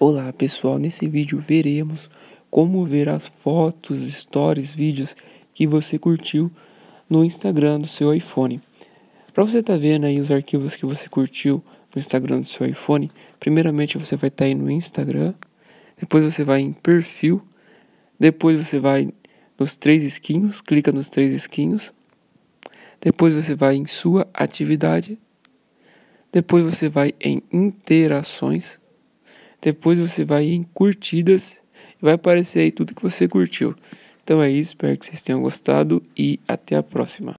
Olá pessoal, nesse vídeo veremos como ver as fotos, stories, vídeos que você curtiu no Instagram do seu iPhone. Para você estar tá vendo aí os arquivos que você curtiu no Instagram do seu iPhone, primeiramente você vai estar tá aí no Instagram, depois você vai em perfil, depois você vai nos três esquinhos, clica nos três esquinhos, depois você vai em sua atividade, depois você vai em interações, depois você vai em curtidas e vai aparecer aí tudo que você curtiu. Então é isso, espero que vocês tenham gostado e até a próxima.